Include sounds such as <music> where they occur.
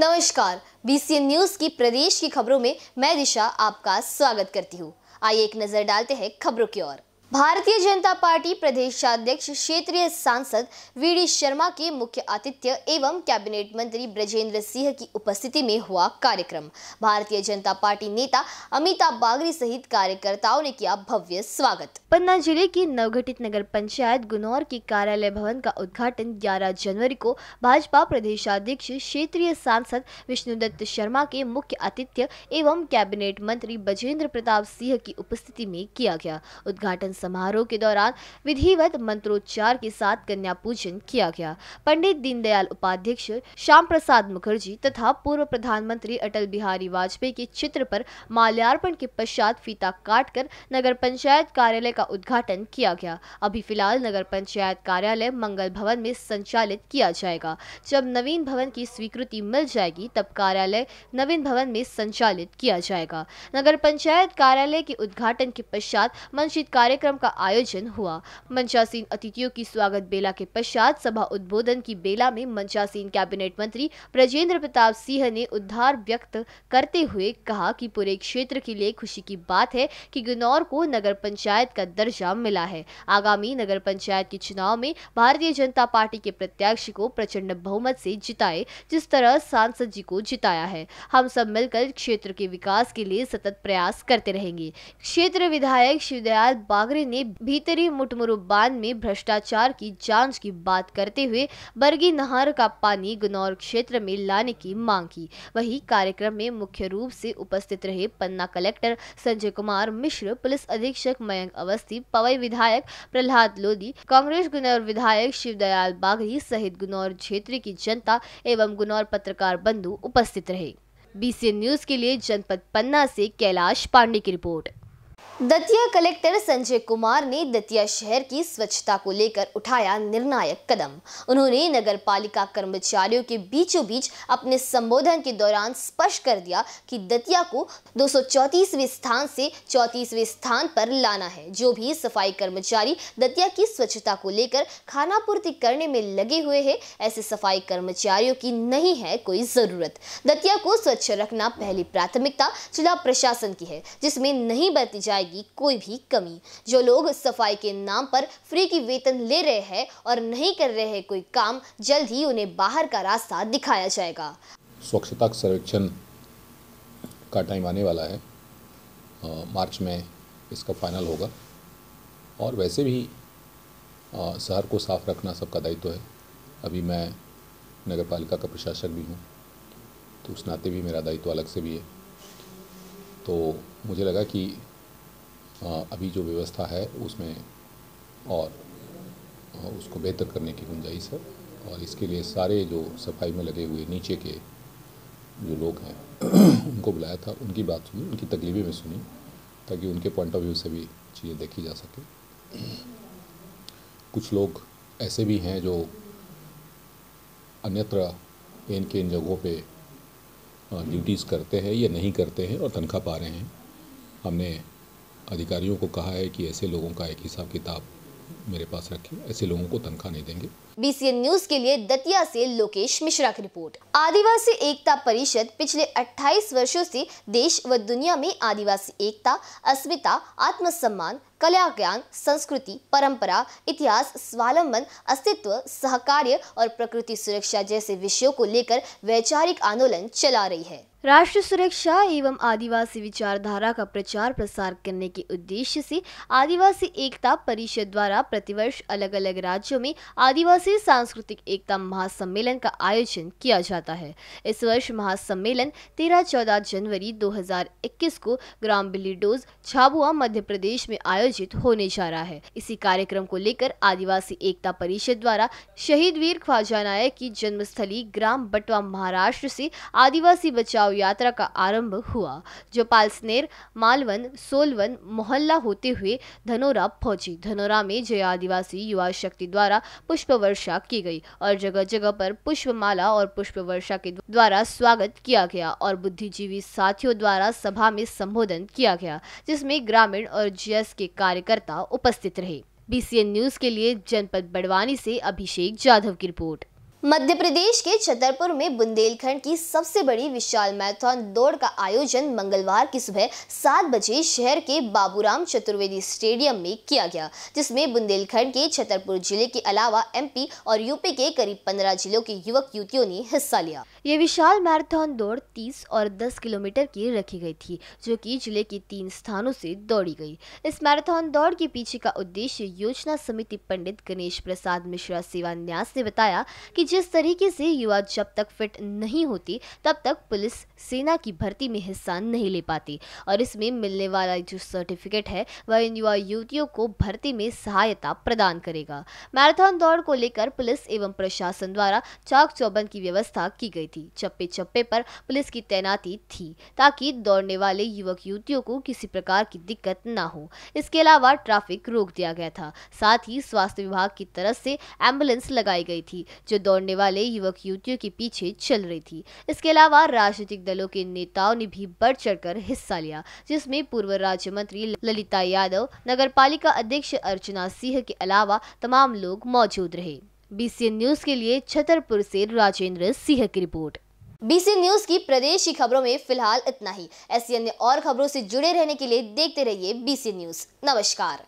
नमस्कार BCN news की प्रदेश की खबरों में मैं दिशा आपका स्वागत करती हूँ आइए एक नजर डालते हैं खबरों की ओर भारतीय जनता पार्टी प्रदेशाध्यक्ष क्षेत्रीय सांसद वी शर्मा के मुख्य आतिथ्य एवं कैबिनेट मंत्री ब्रजेंद्र सिंह की उपस्थिति में हुआ कार्यक्रम भारतीय जनता पार्टी नेता अमिताभ बागरी सहित कार्यकर्ताओं ने किया भव्य स्वागत पन्ना जिले की नवगठित नगर पंचायत गुनौर के कार्यालय भवन का उद्घाटन 11 जनवरी को भाजपा प्रदेशाध्यक्ष क्षेत्रीय सांसद विष्णुदत्त शर्मा के मुख्य आतिथ्य एवं कैबिनेट मंत्री ब्रजेंद्र प्रताप सिंह की उपस्थिति में किया गया उद्घाटन समारोह के दौरान विधिवत मंत्रोच्चार के साथ कन्या पूजन किया गया पंडित दीनदयाल उपाध्यक्ष श्याम प्रसाद मुखर्जी तथा पूर्व प्रधानमंत्री अटल बिहारी वाजपेयी के चित्र पर माल्यार्पण के पश्चात फीता कर नगर पंचायत कार्यालय का उद्घाटन किया गया अभी फिलहाल नगर पंचायत कार्यालय मंगल भवन में संचालित किया जाएगा जब नवीन भवन की स्वीकृति मिल जाएगी तब कार्यालय नवीन भवन में संचालित किया जाएगा नगर पंचायत कार्यालय के उद्घाटन के पश्चात मंचित कार्यक्रम कार्यक्रम का आयोजन हुआ मंचासीन अतिथियों की स्वागत बेला के पश्चात सभा उद्बोधन की बेला में मंचासीन कैबिनेट मंत्री ब्रजेंद्र प्रताप सिंह ने उद्धार व्यक्त करते हुए कहा कि पूरे क्षेत्र के लिए खुशी की बात है कि गुनौर को नगर पंचायत का दर्जा मिला है आगामी नगर पंचायत के चुनाव में भारतीय जनता पार्टी के प्रत्याशी को प्रचंड बहुमत से जिताए जिस तरह सांसद जी को जिताया है हम सब मिलकर क्षेत्र के विकास के लिए सतत प्रयास करते रहेंगे क्षेत्र विधायक शिवदयाल बागरे ठाकरे ने भीतरी बांध में भ्रष्टाचार की जांच की बात करते हुए बरगी नहर का पानी गुनौर क्षेत्र में लाने की मांग की वही कार्यक्रम में मुख्य रूप से उपस्थित रहे पन्ना कलेक्टर संजय कुमार मिश्र पुलिस अधीक्षक मयंक अवस्थी पवई विधायक प्रहलाद लोधी कांग्रेस गुनौर विधायक शिव दयाल बागरी सहित गुनौर क्षेत्र की जनता एवं गुनौर पत्रकार बंधु उपस्थित रहे बीसी न्यूज के लिए जनपद पन्ना से कैलाश पांडे की रिपोर्ट दतिया कलेक्टर संजय कुमार ने दतिया शहर की स्वच्छता को लेकर उठाया निर्णायक कदम उन्होंने नगर पालिका कर्मचारियों के बीचों बीच अपने संबोधन के दौरान स्पष्ट कर दिया कि दतिया को दो स्थान से चौतीसवें स्थान पर लाना है जो भी सफाई कर्मचारी दतिया की स्वच्छता को लेकर खानापूर्ति करने में लगे हुए है ऐसे सफाई कर्मचारियों की नहीं है कोई जरूरत दतिया को स्वच्छ रखना पहली प्राथमिकता जिला प्रशासन की है जिसमें नहीं बरती जाएगी आएगी कोई भी कमी जो लोग सफाई के नाम पर फ्री की वेतन ले रहे हैं और नहीं कर रहे हैं कोई काम जल्द ही उन्हें बाहर का रास्ता दिखाया जाएगा स्वच्छता सर्वेक्षण का टाइम आने वाला है आ, मार्च में इसका फाइनल होगा और वैसे भी शहर को साफ रखना सबका दायित्व तो है अभी मैं नगर पालिका का प्रशासक भी हूँ तो उस नाते भी मेरा दायित्व तो अलग से भी है तो मुझे लगा कि अभी जो व्यवस्था है उसमें और उसको बेहतर करने की गुंजाइश है और इसके लिए सारे जो सफाई में लगे हुए नीचे के जो लोग हैं <clears throat> उनको बुलाया था उनकी बात सुनी उनकी तकलीफ़ें में सुनी ताकि उनके पॉइंट ऑफ व्यू से भी चीज़ें देखी जा सके कुछ लोग ऐसे भी हैं जो अन्यत्र के इन जगहों पे ड्यूटीज़ करते हैं या नहीं करते हैं और तनख्वाह पा रहे हैं हमने अधिकारियों को कहा है कि ऐसे लोगों का एक हिसाब किताब मेरे पास रखें ऐसे लोगों को तनख्वाह नहीं देंगे बीसीएन न्यूज के लिए दतिया से लोकेश मिश्रा की रिपोर्ट आदिवासी एकता परिषद पिछले 28 वर्षों से देश व दुनिया में आदिवासी एकता अस्मिता आत्मसम्मान कला ज्ञान संस्कृति परंपरा इतिहास स्वावलंबन अस्तित्व सहकार्य और प्रकृति सुरक्षा जैसे विषयों को लेकर वैचारिक आंदोलन चला रही है राष्ट्र सुरक्षा एवं आदिवासी विचारधारा का प्रचार प्रसार करने के उद्देश्य से आदिवासी एकता परिषद द्वारा प्रतिवर्ष अलग अलग राज्यों में आदिवासी राष्ट्रीय सांस्कृतिक एकता महासम्मेलन का आयोजन किया जाता है इस वर्ष महासम्मेलन 13-14 जनवरी 2021 को ग्राम बिलीडोज झाबुआ मध्य प्रदेश में आयोजित होने जा रहा है इसी कार्यक्रम को लेकर आदिवासी एकता परिषद द्वारा शहीद वीर ख्वाजा नायक की जन्मस्थली ग्राम बटवा महाराष्ट्र से आदिवासी बचाव यात्रा का आरंभ हुआ जो पालसनेर मालवन सोलवन मोहल्ला होते हुए धनोरा पहुंची धनोरा में जय आदिवासी युवा शक्ति द्वारा पुष्प वर्ष वर्षा की गई और जगह जगह पर पुष्पमाला और पुष्प वर्षा के द्वारा स्वागत किया गया और बुद्धिजीवी साथियों द्वारा सभा में संबोधन किया गया जिसमें ग्रामीण और जीएस के कार्यकर्ता उपस्थित रहे बीसीएन न्यूज के लिए जनपद बड़वानी से अभिषेक जाधव की रिपोर्ट मध्य प्रदेश के छतरपुर में बुंदेलखंड की सबसे बड़ी विशाल मैराथन दौड़ का आयोजन मंगलवार की सुबह सात बजे शहर के बाबूराम चतुर्वेदी स्टेडियम में किया गया जिसमें बुंदेलखंड के छतरपुर जिले के अलावा एमपी और यूपी के करीब पंद्रह जिलों के युवक युवतियों ने हिस्सा लिया ये विशाल मैराथन दौड़ 30 और 10 किलोमीटर की रखी गई थी जो कि जिले के तीन स्थानों से दौड़ी गई इस मैराथन दौड़ के पीछे का उद्देश्य योजना समिति पंडित गणेश प्रसाद मिश्रा सेवा न्यास ने बताया कि जिस तरीके से युवा जब तक फिट नहीं होते तब तक पुलिस सेना की भर्ती में हिस्सा नहीं ले पाती और इसमें मिलने वाला जो सर्टिफिकेट है वह इन युवा युवतियों को भर्ती में सहायता प्रदान करेगा मैराथन दौड़ को लेकर पुलिस एवं प्रशासन द्वारा चाक चौबंद की व्यवस्था की गई थी थी चप्पे चप्पे पर पुलिस की तैनाती थी ताकि दौड़ने वाले युवक युवतियों को किसी प्रकार की दिक्कत न हो इसके अलावा ट्रैफिक रोक दिया गया था साथ ही स्वास्थ्य विभाग की तरफ से एम्बुलेंस लगाई गई थी जो दौड़ने वाले युवक युवतियों के पीछे चल रही थी इसके अलावा राजनीतिक दलों के नेताओं ने भी बढ़ चढ़कर हिस्सा लिया जिसमें पूर्व राज्य मंत्री ललिता यादव नगर अध्यक्ष अर्चना सिंह के अलावा तमाम लोग मौजूद रहे बीसीएन न्यूज के लिए छतरपुर से राजेंद्र सिंह की रिपोर्ट बीसी न्यूज की प्रदेश की खबरों में फिलहाल इतना ही ऐसी अन्य और खबरों से जुड़े रहने के लिए देखते रहिए बीसी न्यूज नमस्कार